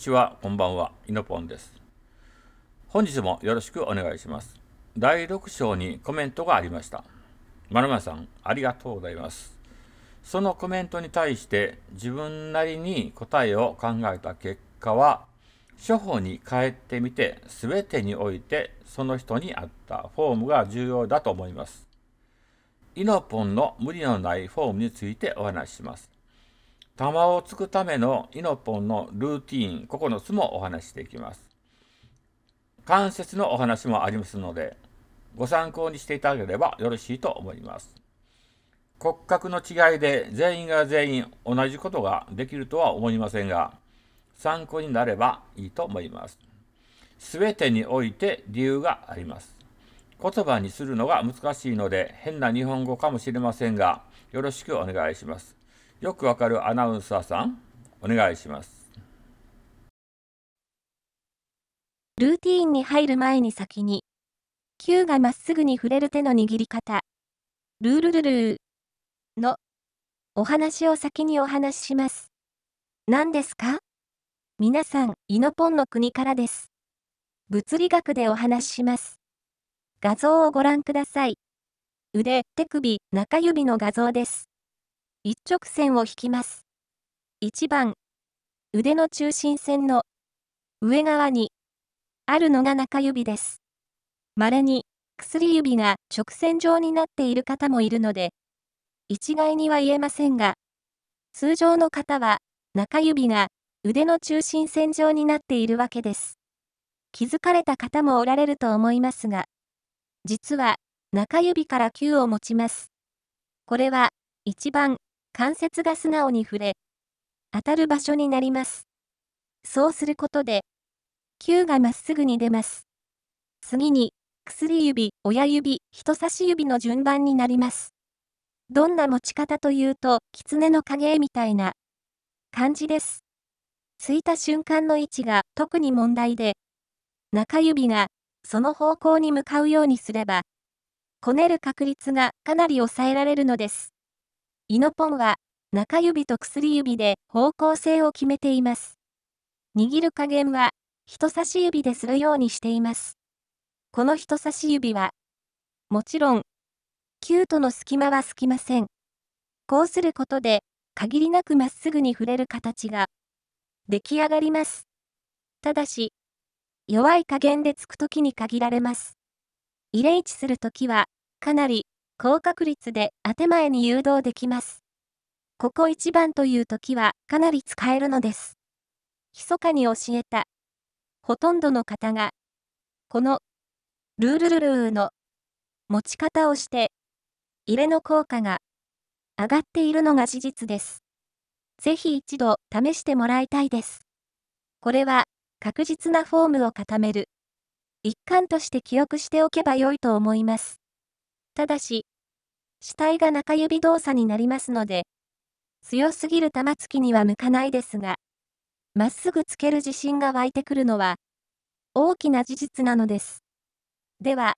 にちは、こんばんは、イノポンです。本日もよろしくお願いします。第6章にコメントがありました。まるまさん、ありがとうございます。そのコメントに対して自分なりに答えを考えた結果は、処方に変えてみて、全てにおいてその人に合ったフォームが重要だと思います。イノポンの無理のないフォームについてお話しします。玉をつくためのイノポンのルーティーン9つもお話していきます。関節のお話もありますので、ご参考にしていただければよろしいと思います。骨格の違いで全員が全員同じことができるとは思いませんが、参考になればいいと思います。すべてにおいて理由があります。言葉にするのが難しいので変な日本語かもしれませんが、よろしくお願いします。よくわかるアナウンサーさん、お願いします。ルーティーンに入る前に先に、球がまっすぐに触れる手の握り方、ルールルルーのお話を先にお話しします。何ですか皆さん、イノポンの国からです。物理学でお話しします。画像をご覧ください。腕、手首、中指の画像です。一直線を引きます。1番、腕の中心線の上側にあるのが中指です。稀に薬指が直線状になっている方もいるので、一概には言えませんが、通常の方は中指が腕の中心線上になっているわけです。気づかれた方もおられると思いますが、実は中指から9を持ちます。これは一番関節が素直に触れ、当たる場所になります。そうすることで、球がまっすぐに出ます。次に、薬指、親指、人差し指の順番になります。どんな持ち方というと、狐の影みたいな感じです。ついた瞬間の位置が特に問題で、中指がその方向に向かうようにすれば、こねる確率がかなり抑えられるのです。イノポンは、中指と薬指で方向性を決めています。握る加減は、人差し指でするようにしています。この人差し指は、もちろん、キュートの隙間はすきません。こうすることで、限りなくまっすぐに触れる形が、出来上がります。ただし、弱い加減でつくときに限られます。入れ位置するときは、かなり高確率で当て前に誘導できます。ここ一番という時はかなり使えるのです。密かに教えた。ほとんどの方が、この、ルールルルーの持ち方をして、入れの効果が上がっているのが事実です。ぜひ一度試してもらいたいです。これは確実なフォームを固める一環として記憶しておけば良いと思います。ただし、死体が中指動作になりますので、強すぎる玉突きには向かないですが、まっすぐつける自信が湧いてくるのは、大きな事実なのです。では、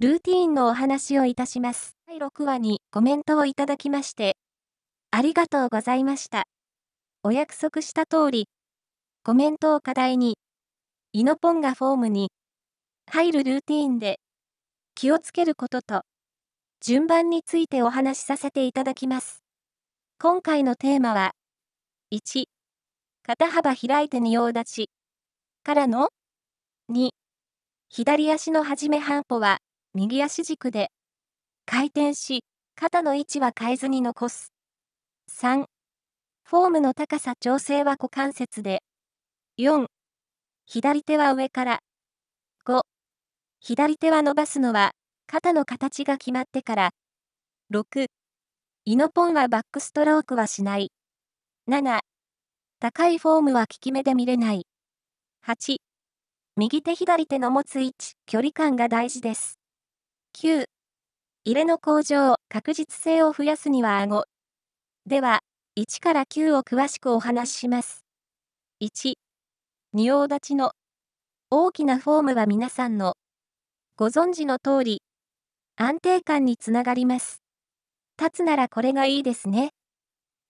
ルーティーンのお話をいたします。第6話にコメントをいただきまして、ありがとうございました。お約束した通り、コメントを課題に、イノポンがフォームに、入るルーティーンで、気をつけることと、順番についてお話しさせていただきます。今回のテーマは、1、肩幅開いて仁王立ちからの、2、左足のはじめ半歩は、右足軸で、回転し、肩の位置は変えずに残す。3、フォームの高さ調整は股関節で、4、左手は上から、5、左手は伸ばすのは肩の形が決まってから。6、イノポンはバックストロークはしない。7、高いフォームは効き目で見れない。8、右手左手の持つ位置、距離感が大事です。9、入れの向上、確実性を増やすには顎。では、1から9を詳しくお話しします。1、仁王立ちの大きなフォームは皆さんのご存知の通り、安定感につながります。立つならこれがいいですね。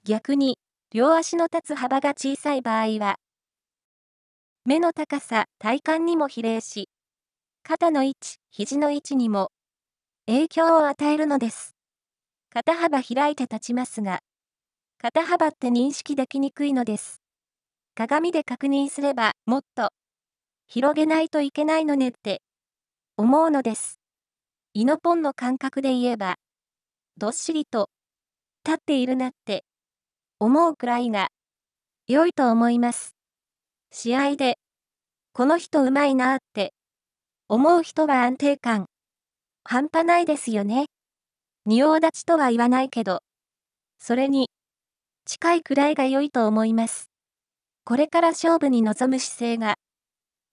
逆に、両足の立つ幅が小さい場合は、目の高さ、体幹にも比例し、肩の位置、肘の位置にも影響を与えるのです。肩幅開いて立ちますが、肩幅って認識できにくいのです。鏡で確認すればもっと広げないといけないのねって思うのです。イノポンの感覚で言えば、どっしりと、立っているなって、思うくらいが、良いと思います。試合で、この人うまいなって、思う人は安定感、半端ないですよね。仁王立ちとは言わないけど、それに、近いくらいが良いと思います。これから勝負に臨む姿勢が、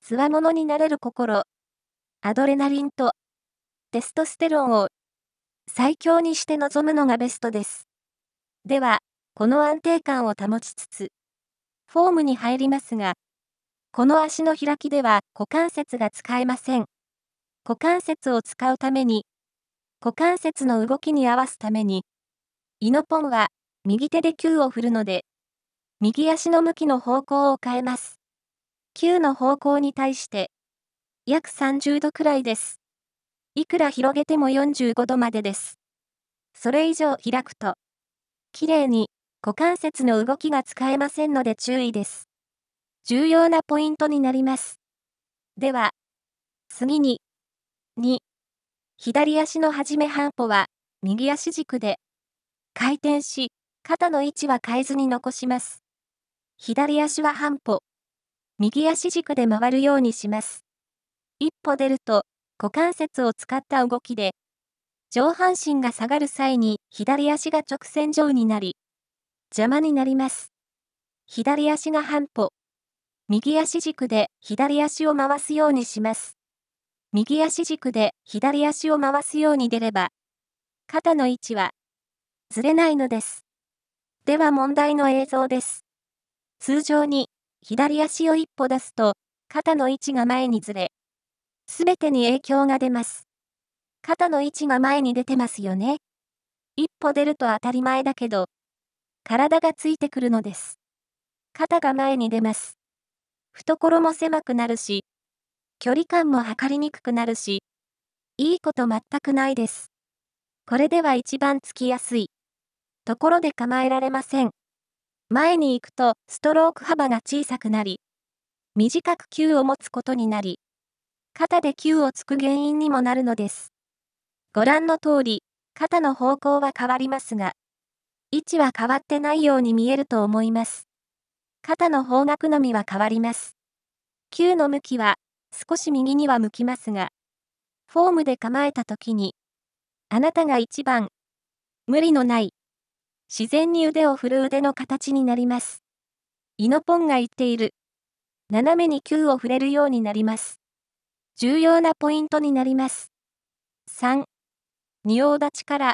つわものになれる心、アドレナリンと、テストステロンを最強にして臨むのがベストです。では、この安定感を保ちつつ、フォームに入りますが、この足の開きでは股関節が使えません。股関節を使うために、股関節の動きに合わすために、イノポンは右手で球を振るので、右足の向きの方向を変えます。球の方向に対して、約30度くらいです。いくら広げても45度までです。それ以上開くと、きれいに股関節の動きが使えませんので注意です。重要なポイントになります。では、次に、2、左足のはじめ半歩は、右足軸で、回転し、肩の位置は変えずに残します。左足は半歩、右足軸で回るようにします。一歩出ると、股関節を使った動きで、上半身が下がる際に左足が直線上になり、邪魔になります。左足が半歩、右足軸で左足を回すようにします。右足軸で左足を回すように出れば、肩の位置はずれないのです。では問題の映像です。通常に左足を一歩出すと、肩の位置が前にずれ、すべてに影響が出ます。肩の位置が前に出てますよね。一歩出ると当たり前だけど、体がついてくるのです。肩が前に出ます。懐も狭くなるし、距離感も測りにくくなるし、いいこと全くないです。これでは一番つきやすい。ところで構えられません。前に行くとストローク幅が小さくなり、短く球を持つことになり、肩で球をつく原因にもなるのです。ご覧の通り、肩の方向は変わりますが、位置は変わってないように見えると思います。肩の方角のみは変わります。球の向きは少し右には向きますが、フォームで構えた時に、あなたが一番、無理のない、自然に腕を振る腕の形になります。イノポンが言っている。斜めに球を振れるようになります。重要なポイントになります。3、仁王立ちから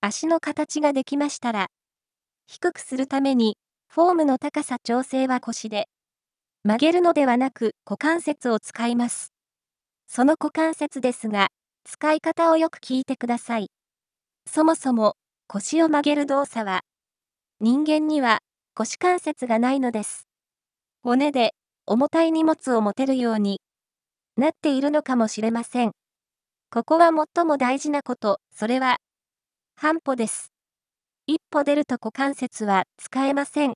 足の形ができましたら、低くするためにフォームの高さ調整は腰で、曲げるのではなく股関節を使います。その股関節ですが、使い方をよく聞いてください。そもそも腰を曲げる動作は、人間には腰関節がないのです。骨で重たい荷物を持てるようになっているのかもしれません。ここは最も大事なこと、それは、半歩です。一歩出ると股関節は使えません。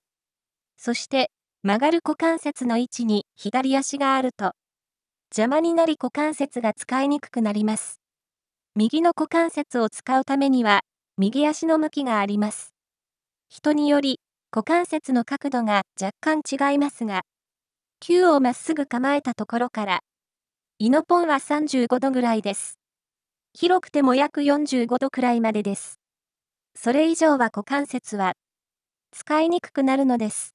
そして、曲がる股関節の位置に左足があると、邪魔になり股関節が使いにくくなります。右の股関節を使うためには、右足の向きがあります。人により、股関節の角度が若干違いますが、球をまっすぐ構えたところから、イノポンは35度ぐらいです。広くても約45度くらいまでです。それ以上は股関節は使いにくくなるのです。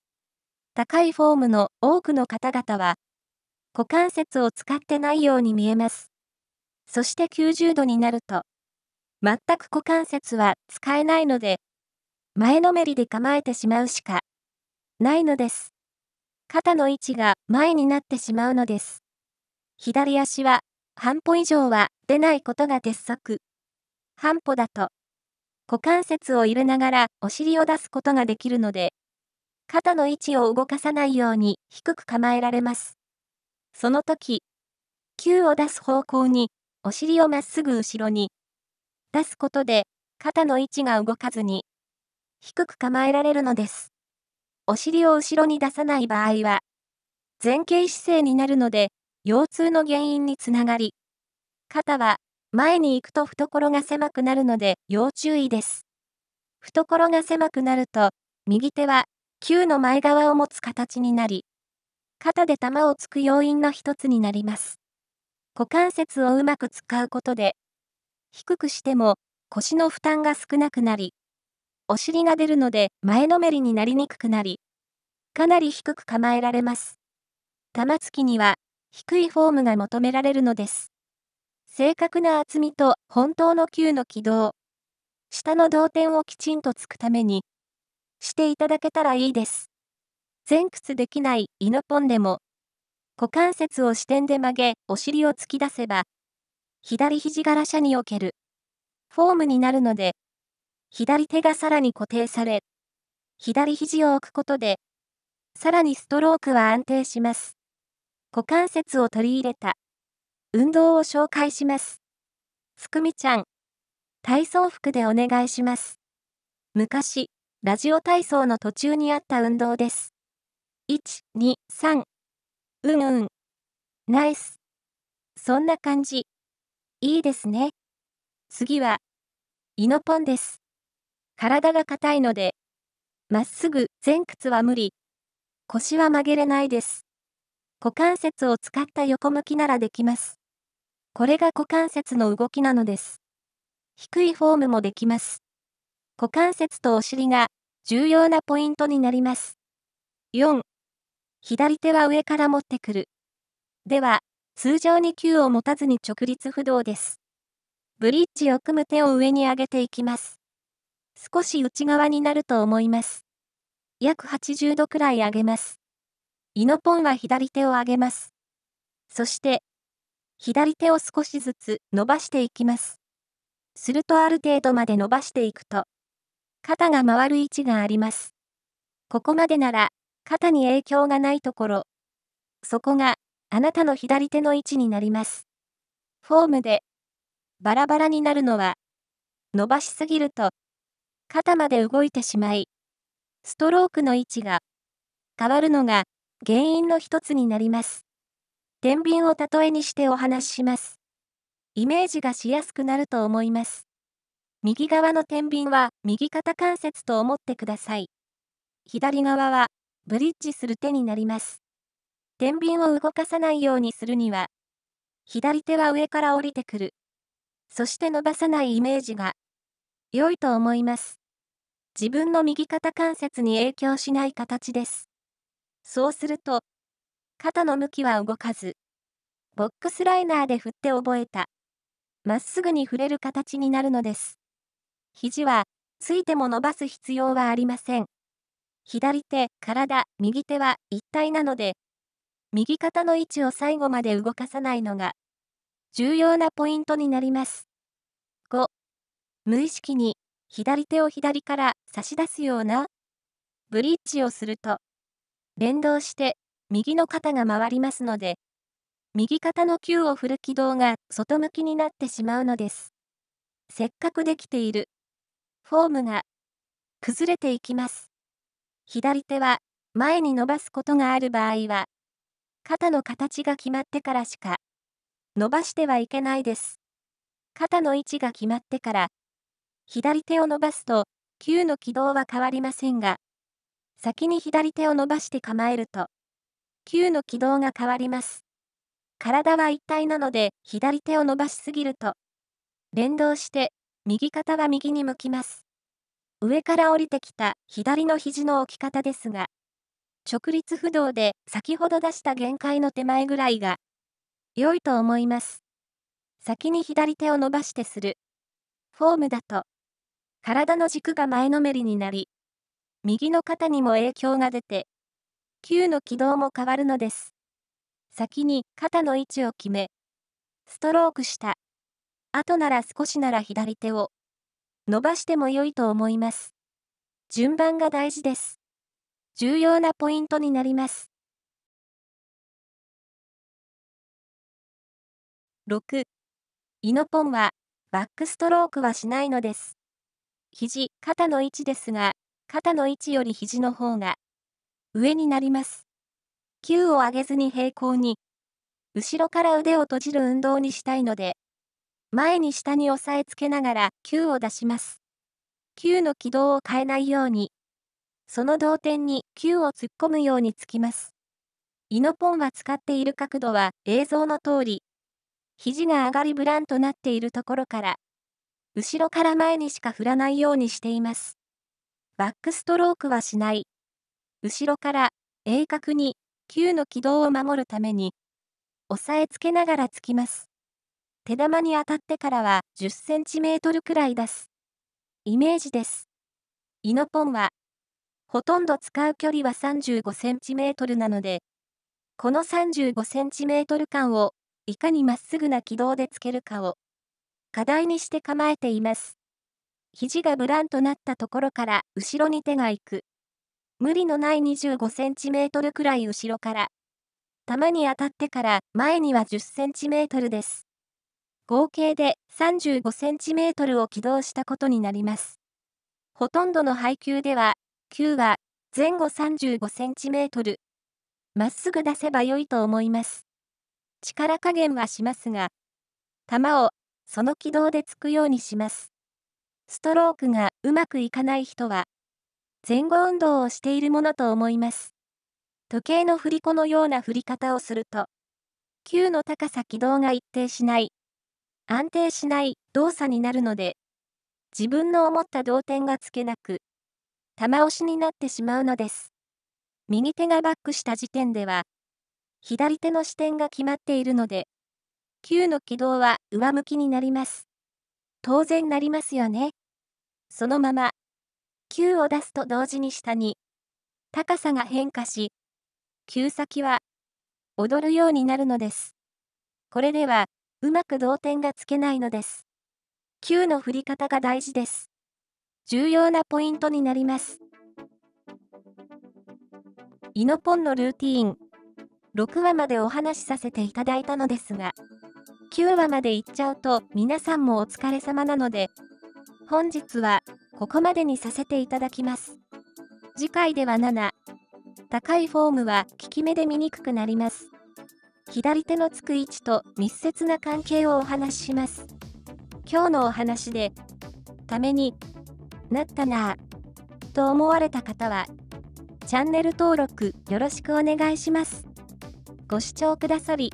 高いフォームの多くの方々は股関節を使ってないように見えます。そして90度になると全く股関節は使えないので前のめりで構えてしまうしかないのです。肩の位置が前になってしまうのです。左足は半歩以上は出ないことが鉄則。半歩だと、股関節を入れながらお尻を出すことができるので、肩の位置を動かさないように低く構えられます。その時、球を出す方向に、お尻をまっすぐ後ろに、出すことで、肩の位置が動かずに、低く構えられるのです。お尻を後ろに出さない場合は、前傾姿勢になるので、腰痛の原因につながり、肩は前に行くと懐が狭くなるので要注意です。懐が狭くなると、右手は球の前側を持つ形になり、肩で球をつく要因の一つになります。股関節をうまく使うことで、低くしても腰の負担が少なくなり、お尻が出るので前のめりになりにくくなり、かなり低く構えられます。玉突きには低いフォームが求められるのです。正確な厚みと本当の球の軌道、下の動点をきちんとつくために、していただけたらいいです。前屈できないイノポンでも、股関節を支点で曲げ、お尻を突き出せば、左肘が車における、フォームになるので、左手がさらに固定され、左肘を置くことで、さらにストロークは安定します。股関節を取り入れた運動を紹介します。つくみちゃん、体操服でお願いします。昔、ラジオ体操の途中にあった運動です。1、2、3。うんうん。ナイス。そんな感じ。いいですね。次は、イノポンです。体が硬いので、まっすぐ前屈は無理。腰は曲げれないです。股関節を使った横向きならできます。これが股関節の動きなのです。低いフォームもできます。股関節とお尻が重要なポイントになります。4、左手は上から持ってくる。では、通常に球を持たずに直立不動です。ブリッジを組む手を上に上げていきます。少し内側になると思います。約80度くらい上げます。イノポンは左手を上げます。そして、左手を少しずつ伸ばしていきます。するとある程度まで伸ばしていくと、肩が回る位置があります。ここまでなら、肩に影響がないところ、そこがあなたの左手の位置になります。フォームで、バラバラになるのは、伸ばしすぎると、肩まで動いてしまい、ストロークの位置が変わるのが原因の一つになります。天秤を例えにしてお話しします。イメージがしやすくなると思います。右側の天秤は右肩関節と思ってください。左側はブリッジする手になります。天秤を動かさないようにするには、左手は上から降りてくる。そして伸ばさないイメージが良いと思います。自分の右肩関節に影響しない形です。そうすると、肩の向きは動かず、ボックスライナーで振って覚えた。まっすぐに振れる形になるのです。肘は、ついても伸ばす必要はありません。左手、体、右手は一体なので、右肩の位置を最後まで動かさないのが、重要なポイントになります。5、無意識に、左手を左から差し出すような、ブリッジをすると、連動して右の肩が回りますので、右肩の球を振る軌道が外向きになってしまうのです。せっかくできているフォームが崩れていきます。左手は前に伸ばすことがある場合は、肩の形が決まってからしか伸ばしてはいけないです。肩の位置が決まってから、左手を伸ばすと、球の軌道は変わりませんが、先に左手を伸ばして構えると、球の軌道が変わります。体は一体なので、左手を伸ばしすぎると、連動して、右肩は右に向きます。上から降りてきた左の肘の置き方ですが、直立不動で先ほど出した限界の手前ぐらいが、良いと思います。先に左手を伸ばしてする。フォームだと、体の軸が前のめりになり、右の肩にも影響が出て、球の軌道も変わるのです。先に肩の位置を決め、ストロークした。後なら少しなら左手を伸ばしても良いと思います。順番が大事です。重要なポイントになります。6. イノポンは、バックストロークはしないのです。肘、肩の位置ですが、肩の位置より肘の方が上になります。球を上げずに平行に、後ろから腕を閉じる運動にしたいので、前に下に押さえつけながら球を出します。球の軌道を変えないように、その同点に球を突っ込むようにつきます。イノポンは使っている角度は映像の通り、肘が上がりブランとなっているところから、後ろから前にしか振らないようにしています。バックストロークはしない。後ろから鋭角に球の軌道を守るために、押さえつけながらつきます。手玉に当たってからは10センチメートルくらい出す。イメージです。イノポンは、ほとんど使う距離は35センチメートルなので、この35センチメートル間をいかにまっすぐな軌道でつけるかを課題にして構えています。肘がブランとなったところから後ろに手が行く。無理のない25センチメートルくらい後ろから。球に当たってから前には10センチメートルです。合計で35センチメートルを起動したことになります。ほとんどの配球では、球は前後35センチメートル。まっすぐ出せば良いと思います。力加減はしますが、球をその軌道で突くようにします。ストロークがうまくいかない人は、前後運動をしているものと思います。時計の振り子のような振り方をすると、球の高さ軌道が一定しない、安定しない動作になるので、自分の思った動点がつけなく、玉押しになってしまうのです。右手がバックした時点では、左手の視点が決まっているので、球の軌道は上向きになります。当然なりますよね。そのまま、Q を出すと同時に下に、高さが変化し、9先は、踊るようになるのです。これでは、うまく動点がつけないのです。Q の振り方が大事です。重要なポイントになります。イノポンのルーティーン。6話までお話しさせていただいたのですが、9話まで行っちゃうと皆さんもお疲れ様なので、本日はここまでにさせていただきます。次回では7。高いフォームは効き目で見にくくなります。左手のつく位置と密接な関係をお話しします。今日のお話で、ためになったなぁ、と思われた方は、チャンネル登録よろしくお願いします。ご視聴くださり、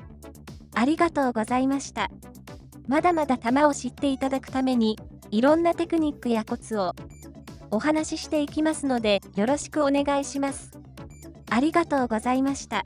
ありがとうございました。まだまだ玉を知っていただくために、いろんなテクニックやコツをお話ししていきますのでよろしくお願いします。ありがとうございました。